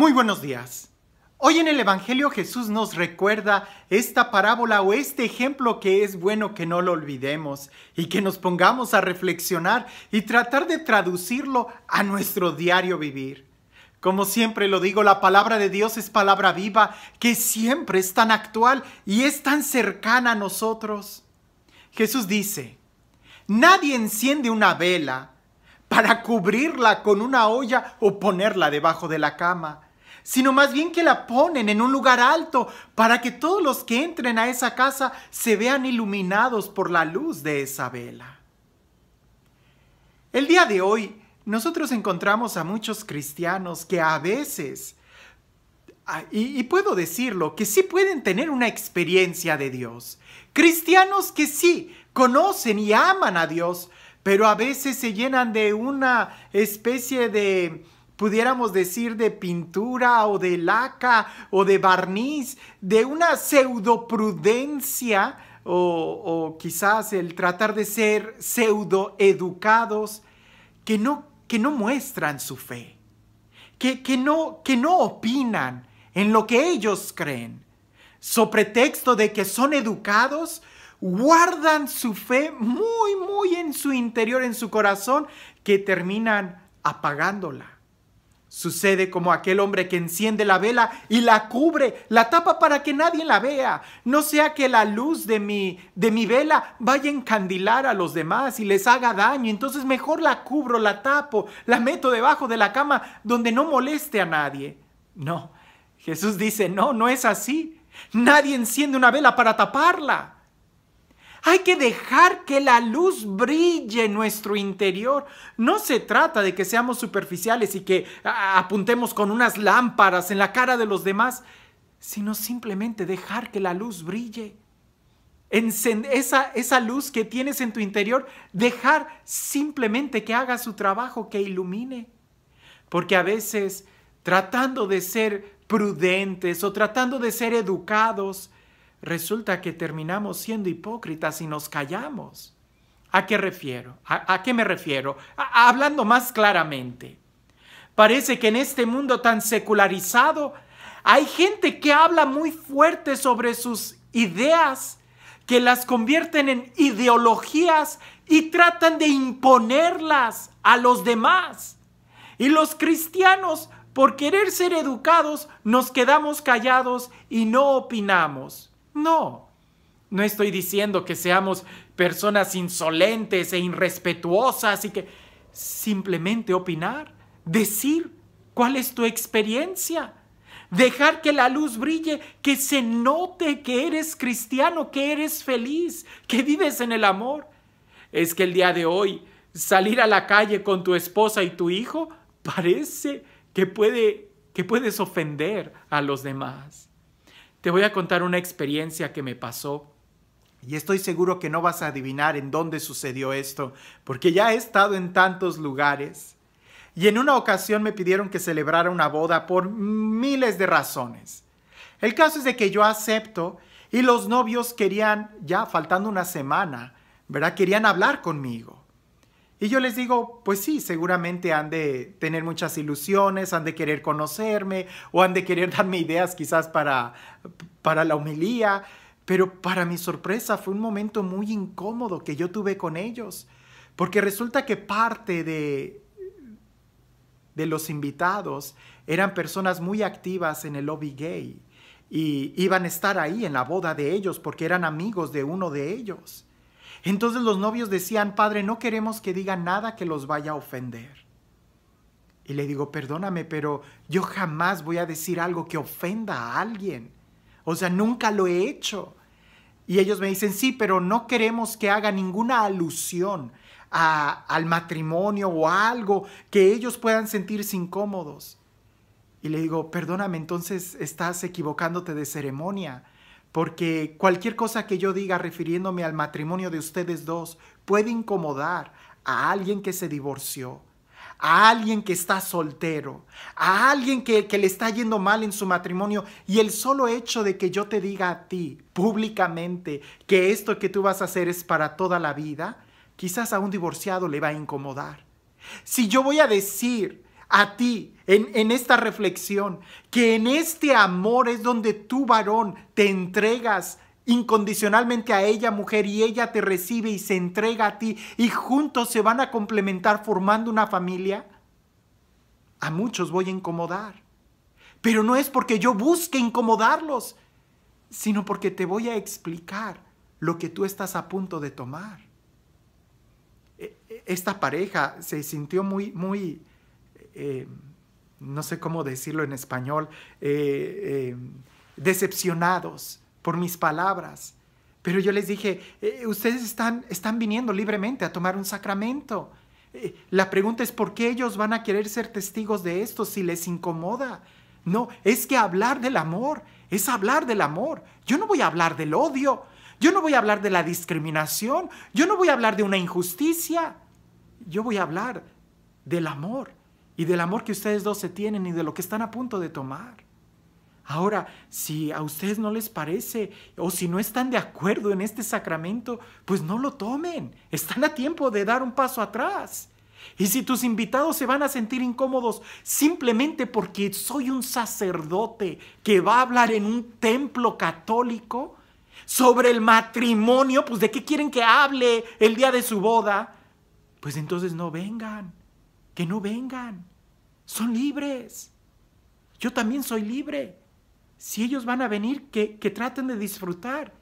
Muy buenos días. Hoy en el Evangelio Jesús nos recuerda esta parábola o este ejemplo que es bueno que no lo olvidemos y que nos pongamos a reflexionar y tratar de traducirlo a nuestro diario vivir. Como siempre lo digo, la palabra de Dios es palabra viva que siempre es tan actual y es tan cercana a nosotros. Jesús dice, nadie enciende una vela para cubrirla con una olla o ponerla debajo de la cama sino más bien que la ponen en un lugar alto para que todos los que entren a esa casa se vean iluminados por la luz de esa vela. El día de hoy nosotros encontramos a muchos cristianos que a veces, ah, y, y puedo decirlo, que sí pueden tener una experiencia de Dios. Cristianos que sí conocen y aman a Dios, pero a veces se llenan de una especie de pudiéramos decir de pintura o de laca o de barniz, de una pseudo o, o quizás el tratar de ser pseudoeducados que no, que no muestran su fe, que, no, que no opinan en lo que ellos creen. So pretexto de que son educados, guardan su fe muy, muy en su interior, en su corazón, que terminan apagándola. Sucede como aquel hombre que enciende la vela y la cubre, la tapa para que nadie la vea. No sea que la luz de mi, de mi vela vaya a encandilar a los demás y les haga daño. Entonces mejor la cubro, la tapo, la meto debajo de la cama donde no moleste a nadie. No, Jesús dice, no, no es así. Nadie enciende una vela para taparla. Hay que dejar que la luz brille en nuestro interior. No se trata de que seamos superficiales y que ah, apuntemos con unas lámparas en la cara de los demás, sino simplemente dejar que la luz brille. esa, esa luz que tienes en tu interior, dejar simplemente que haga su trabajo, que ilumine. Porque a veces, tratando de ser prudentes o tratando de ser educados, resulta que terminamos siendo hipócritas y nos callamos. ¿A qué refiero? ¿A, qué me refiero? hablando más claramente. Parece que en este mundo tan secularizado hay gente que habla muy fuerte sobre sus ideas, que las convierten en ideologías y tratan de imponerlas a los demás. Y los cristianos, por querer ser educados, nos quedamos callados y no opinamos. No, no estoy diciendo que seamos personas insolentes e irrespetuosas y que simplemente opinar, decir cuál es tu experiencia, dejar que la luz brille, que se note que eres cristiano, que eres feliz, que vives en el amor. Es que el día de hoy salir a la calle con tu esposa y tu hijo parece que puede que puedes ofender a los demás. Te voy a contar una experiencia que me pasó y estoy seguro que no vas a adivinar en dónde sucedió esto, porque ya he estado en tantos lugares. Y en una ocasión me pidieron que celebrara una boda por miles de razones. El caso es de que yo acepto y los novios querían, ya faltando una semana, ¿verdad? Querían hablar conmigo. Y yo les digo, pues sí, seguramente han de tener muchas ilusiones, han de querer conocerme o han de querer darme ideas quizás para, la homilía, pero para mi sorpresa fue un momento muy incómodo que yo tuve con ellos, porque resulta que parte de, de los invitados eran personas muy activas en el lobby gay y iban a estar ahí en la boda de ellos porque eran amigos de uno de ellos. Entonces los novios decían, Padre, no queremos que diga nada que los vaya a ofender. Y le digo, perdóname, pero yo jamás voy a decir algo que ofenda a alguien. O sea, nunca lo he hecho. Y ellos me dicen, sí, pero no queremos que haga ninguna alusión al matrimonio o algo que ellos puedan sentirse incómodos. Y le digo, perdóname, entonces estás equivocándote de ceremonia porque cualquier cosa que yo diga refiriéndome al matrimonio de ustedes dos puede incomodar a alguien que se divorció, a alguien que está soltero, a alguien que, le está yendo mal en su matrimonio. Y el solo hecho de que yo te diga a ti públicamente que esto que tú vas a hacer es para toda la vida, quizás a un divorciado le va a incomodar. Si yo voy a decir a ti en, esta reflexión, que en este amor es donde tú varón te entregas incondicionalmente a ella mujer y ella te recibe y se entrega a ti y juntos se van a complementar formando una familia, a muchos voy a incomodar. Pero no es porque yo busque incomodarlos, sino porque te voy a explicar lo que tú estás a punto de tomar e, e, esta pareja se sintió muy, muy, eh, no sé cómo decirlo en español, eh, eh, decepcionados por mis palabras. Pero yo les dije, ustedes están, están viniendo libremente a tomar un sacramento. la pregunta es, ¿por qué ellos van a querer ser testigos de esto si les incomoda? No, es que hablar del amor es hablar del amor. Yo no voy a hablar del odio. Yo no voy a hablar de la discriminación. Yo no voy a hablar de una injusticia. Yo voy a hablar del amor y del amor que ustedes dos se tienen y de lo que están a punto de tomar. Ahora, si a ustedes no les parece o si no están de acuerdo en este sacramento, pues no lo tomen. Están a tiempo de dar un paso atrás. Y si tus invitados se van a sentir incómodos simplemente porque soy un sacerdote que va a hablar en un templo católico sobre el matrimonio, pues de qué quieren que hable el día de su boda, pues entonces no vengan, que no vengan son libres. Yo también soy libre. Si ellos van a venir, que, traten de disfrutar.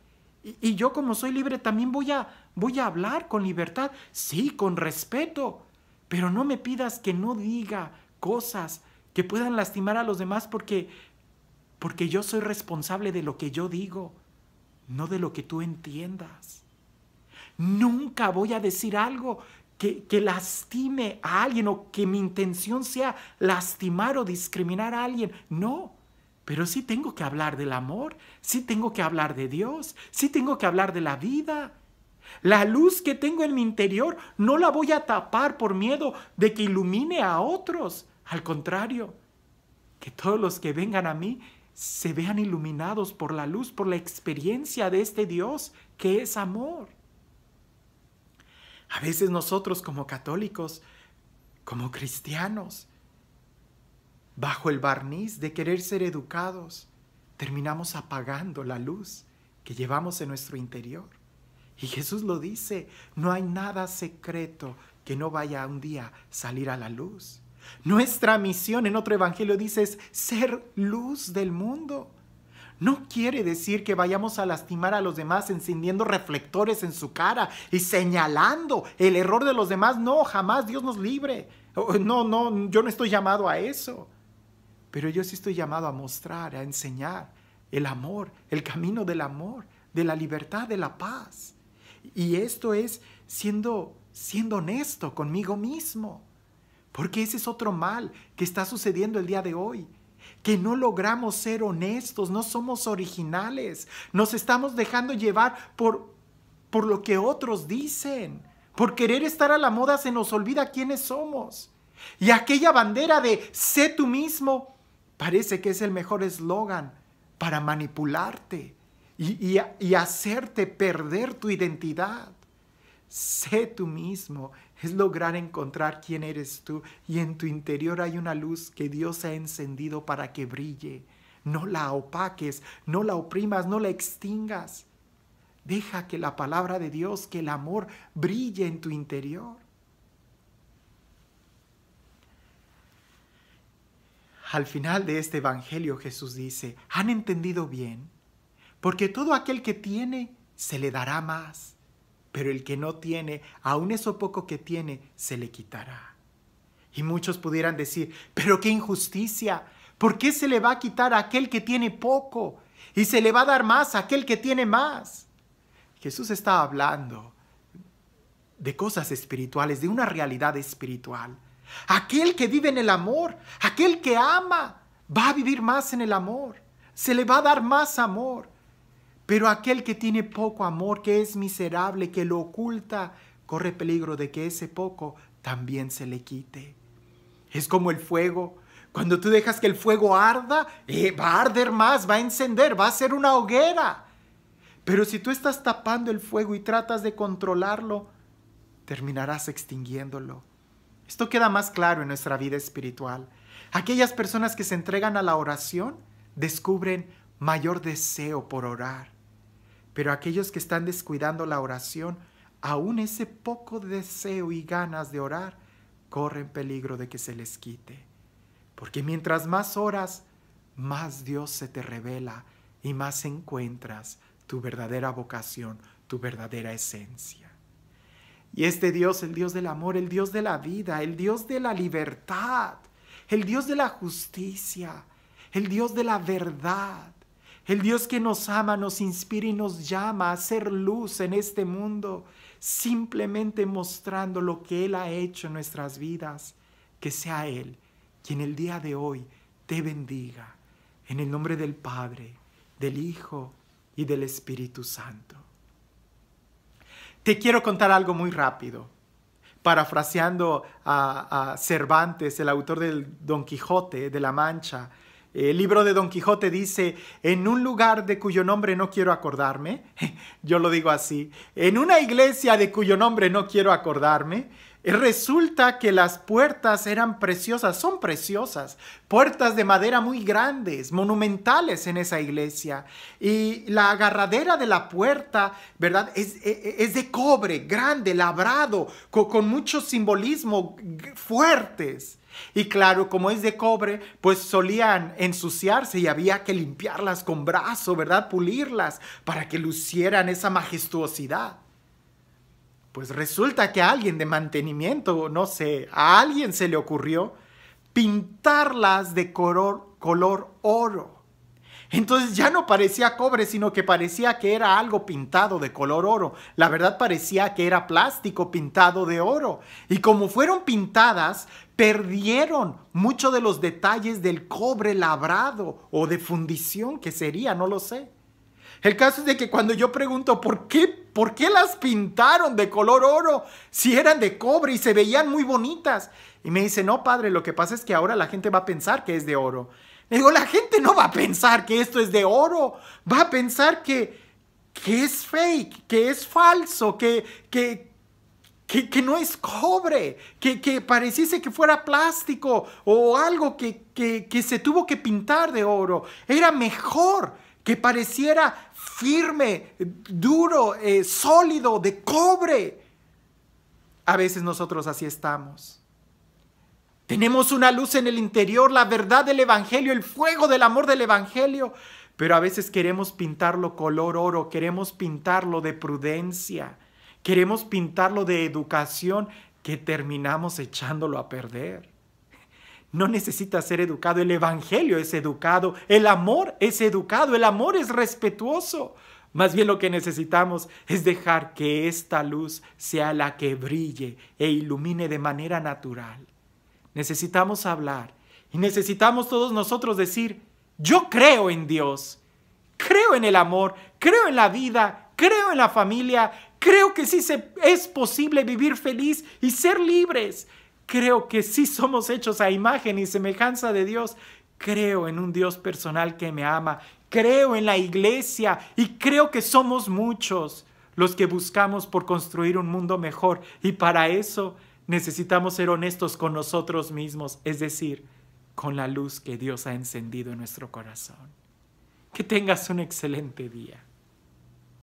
Y, yo como soy libre también voy a, voy a hablar con libertad, sí, con respeto. Pero no me pidas que no diga cosas que puedan lastimar a los demás porque, porque yo soy responsable de lo que yo digo, no de lo que tú entiendas. Nunca voy a decir algo que, lastime a alguien o que mi intención sea lastimar o discriminar a alguien. No, pero sí tengo que hablar del amor, sí tengo que hablar de Dios, sí tengo que hablar de la vida. La luz que tengo en mi interior no la voy a tapar por miedo de que ilumine a otros. Al contrario, que todos los que vengan a mí se vean iluminados por la luz, por la experiencia de este Dios que es amor. A veces nosotros como católicos, como cristianos, bajo el barniz de querer ser educados, terminamos apagando la luz que llevamos en nuestro interior. Y Jesús lo dice, no hay nada secreto que no vaya un día salir a la luz. Nuestra misión en otro evangelio dice es ser luz del mundo no quiere decir que vayamos a lastimar a los demás encendiendo reflectores en su cara y señalando el error de los demás. No, jamás Dios nos libre. Oh, no, no, yo no estoy llamado a eso. Pero yo sí estoy llamado a mostrar, a enseñar el amor, el camino del amor, de la libertad, de la paz. Y esto es siendo, siendo honesto conmigo mismo. Porque ese es otro mal que está sucediendo el día de hoy que no logramos ser honestos, no somos originales, nos estamos dejando llevar por, por lo que otros dicen. Por querer estar a la moda se nos olvida quiénes somos. Y aquella bandera de sé tú mismo parece que es el mejor eslogan para manipularte y hacerte perder tu identidad. Sé tú mismo es lograr encontrar quién eres tú y en tu interior hay una luz que Dios ha encendido para que brille. No la opaques, no la oprimas, no la extingas. Deja que la palabra de Dios, que el amor brille en tu interior. Al final de este Evangelio Jesús dice, ¿han entendido bien? Porque todo aquel que tiene, se le dará más pero el que no tiene, aun eso poco que tiene, se le quitará. Y muchos pudieran decir, pero qué injusticia, ¿por qué se le va a quitar a aquel que tiene poco? Y se le va a dar más a aquel que tiene más. Jesús está hablando de cosas espirituales, de una realidad espiritual. Aquel que vive en el amor, aquel que ama, va a vivir más en el amor. Se le va a dar más amor. Pero aquel que tiene poco amor, que es miserable, que lo oculta, corre peligro de que ese poco también se le quite. Es como el fuego. Cuando tú dejas que el fuego arda, eh, va a arder más, va a encender, va a ser una hoguera. Pero si tú estás tapando el fuego y tratas de controlarlo, terminarás extinguiéndolo. Esto queda más claro en nuestra vida espiritual. Aquellas personas que se entregan a la oración descubren mayor deseo por orar pero aquellos que están descuidando la oración, aún ese poco deseo y ganas de orar, corren peligro de que se les quite. Porque mientras más oras, más Dios se te revela y más encuentras tu verdadera vocación, tu verdadera esencia. Y este Dios, el Dios del amor, el Dios de la vida, el Dios de la libertad, el Dios de la justicia, el Dios de la verdad, el Dios que nos ama, nos inspira y nos llama a hacer luz en este mundo, simplemente mostrando lo que Él ha hecho en nuestras vidas. Que sea Él quien el día de hoy te bendiga. En el nombre del Padre, del Hijo y del Espíritu Santo. Te quiero contar algo muy rápido. Parafraseando a, a Cervantes, el autor del Don Quijote de la Mancha, el libro de Don Quijote dice, en un lugar de cuyo nombre no quiero acordarme, yo lo digo así, en una iglesia de cuyo nombre no quiero acordarme, Resulta que las puertas eran preciosas, son preciosas, puertas de madera muy grandes, monumentales en esa iglesia. Y la agarradera de la puerta, ¿verdad? Es, e, e, de cobre, grande, labrado, con, con mucho simbolismo fuertes. Y claro, como es de cobre, pues solían ensuciarse y había que limpiarlas con brazo, ¿verdad? Pulirlas para que lucieran esa majestuosidad. Pues resulta que a alguien de mantenimiento, no sé, a alguien se le ocurrió pintarlas de color, color oro. Entonces ya no parecía cobre, sino que parecía que era algo pintado de color oro. La verdad parecía que era plástico pintado de oro. Y como fueron pintadas, perdieron muchos de los detalles del cobre labrado o de fundición que sería, no lo sé. El caso es de que cuando yo pregunto por qué, por qué las pintaron de color oro si eran de cobre y se veían muy bonitas. Y me dice, no, padre, lo que pasa es que ahora la gente va a pensar que es de oro. Le digo, la gente no va a pensar que esto es de oro, va a pensar que, que es fake, que es falso, que, que, que, no es cobre, que, pareciese que fuera plástico o algo que, que, se tuvo que pintar de oro. Era mejor que pareciera firme, duro, eh, sólido, de cobre. A veces nosotros así estamos. Tenemos una luz en el interior, la verdad del Evangelio, el fuego del amor del Evangelio, pero a veces queremos pintarlo color oro, queremos pintarlo de prudencia, queremos pintarlo de educación que terminamos echándolo a perder no necesita ser educado, el Evangelio es educado, el amor es educado, el amor es respetuoso. Más bien lo que necesitamos es dejar que esta luz sea la que brille e ilumine de manera natural. Necesitamos hablar y necesitamos todos nosotros decir, yo creo en Dios, creo en el amor, creo en la vida, creo en la familia, creo que sí se, es posible vivir feliz y ser libres. Creo que sí somos hechos a imagen y semejanza de Dios. Creo en un Dios personal que me ama. Creo en la iglesia y creo que somos muchos los que buscamos por construir un mundo mejor. Y para eso necesitamos ser honestos con nosotros mismos, es decir, con la luz que Dios ha encendido en nuestro corazón. Que tengas un excelente día.